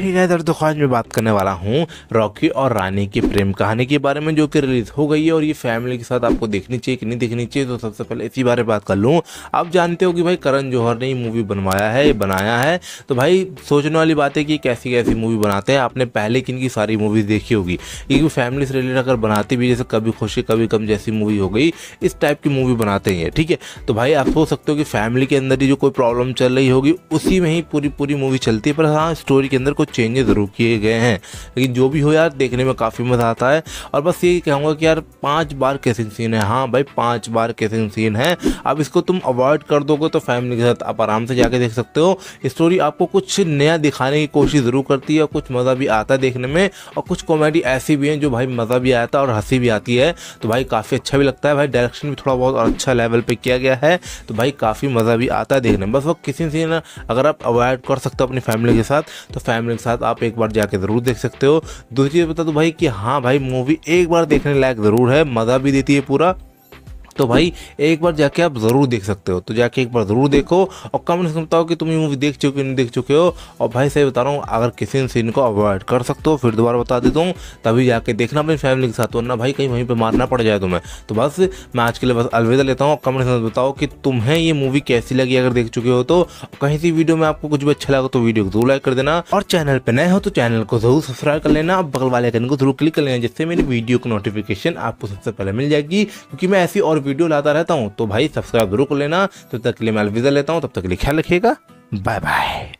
चलिए गए दर दोस्तों आज मैं बात करने वाला हूँ रॉकी और रानी की प्रेम कहानी के बारे में जो कि रिलीज हो गई है और ये फैमिली के साथ आपको देखनी चाहिए कि नहीं देखनी चाहिए तो सबसे पहले इसी बारे में बात कर लूँ आप जानते हो कि भाई करण जौहर ने ये मूवी बनवाया है ये बनाया है तो भाई सोचने वाली बात है कि कैसी कैसी मूवी बनाते हैं आपने पहले किन की सारी मूवीज़ देखी होगी क्योंकि फैमिली से रिलेटेड अगर बनाती भी जैसे कभी खुशी कभी कम जैसी मूवी हो गई इस टाइप की मूवी बनाते हैं ठीक है तो भाई आप सोच सकते हो कि फैमिली के अंदर ही जो कोई प्रॉब्लम चल रही होगी उसी में ही पूरी पूरी मूवी चलती है पर हाँ स्टोरी के अंदर कुछ चेंजेस जरूर किए गए हैं लेकिन जो भी हो यार देखने में काफ़ी मज़ा आता है और बस यही कहूँगा कि यार पाँच बार केसिंग सीन है हाँ भाई पाँच बार केसिंग सीन है अब इसको तुम अवॉइड कर दोगे तो फैमिली के साथ आप आराम से जाके देख सकते हो स्टोरी आपको कुछ नया दिखाने की कोशिश ज़रूर करती है और कुछ मज़ा भी आता है देखने में और कुछ कॉमेडी ऐसी भी हैं जो भाई मज़ा भी आता है और हंसी भी आती है तो भाई काफ़ी अच्छा भी लगता है भाई डायरेक्शन भी थोड़ा बहुत और अच्छा लेवल पर किया गया है तो भाई काफ़ी मज़ा भी आता है देखने में बस वो किसी सीन अगर आप अवॉइड कर सकते हो अपनी फैमिली के साथ तो फैमिली साथ आप एक बार जाके ज़रूर देख सकते हो दूसरी चीज़ बता दो भाई कि हाँ भाई मूवी एक बार देखने लायक ज़रूर है मज़ा भी देती है पूरा तो भाई एक बार जाके आप ज़रूर देख सकते हो तो जाके एक बार ज़रूर देखो और कमेंट्स में बताओ कि तुम ये मूवी देख चुके नहीं देख चुके हो और भाई सही बता रहा हूँ अगर किसी सीन को अवॉइड कर सकते हो फिर दोबारा बता देता हूँ तभी जाके देखना अपनी फैमिली के साथ वरना भाई कहीं वहीं पर मारना पड़ जाए तुम्हें तो बस मैं आज के लिए बस अलविदा लेता हूँ और कमेंट्स में बताओ कि तुम्हें ये मूवी कैसी लगी अगर देख चुके हो तो कहीं सी वीडियो में आपको कुछ भी अच्छा लगा तो वीडियो को जरूर लाइक कर देना और चैनल पर नए हो तो चैनल को जरूर सब्सक्राइब कर लेना बगल वाले आइकन को जरूर क्लिक कर लेना जिससे मेरी वीडियो की नोटिफिकेशन आपको सबसे पहले मिल जाएगी क्योंकि मैं ऐसी और वीडियो लाता रहता हूँ तो भाई सब्सक्राइब जरूर कर लेना तब तो तक के लिए मैं अलविदा लेता हूँ तब तक के लिए ख्याल रखिएगा बाय बाय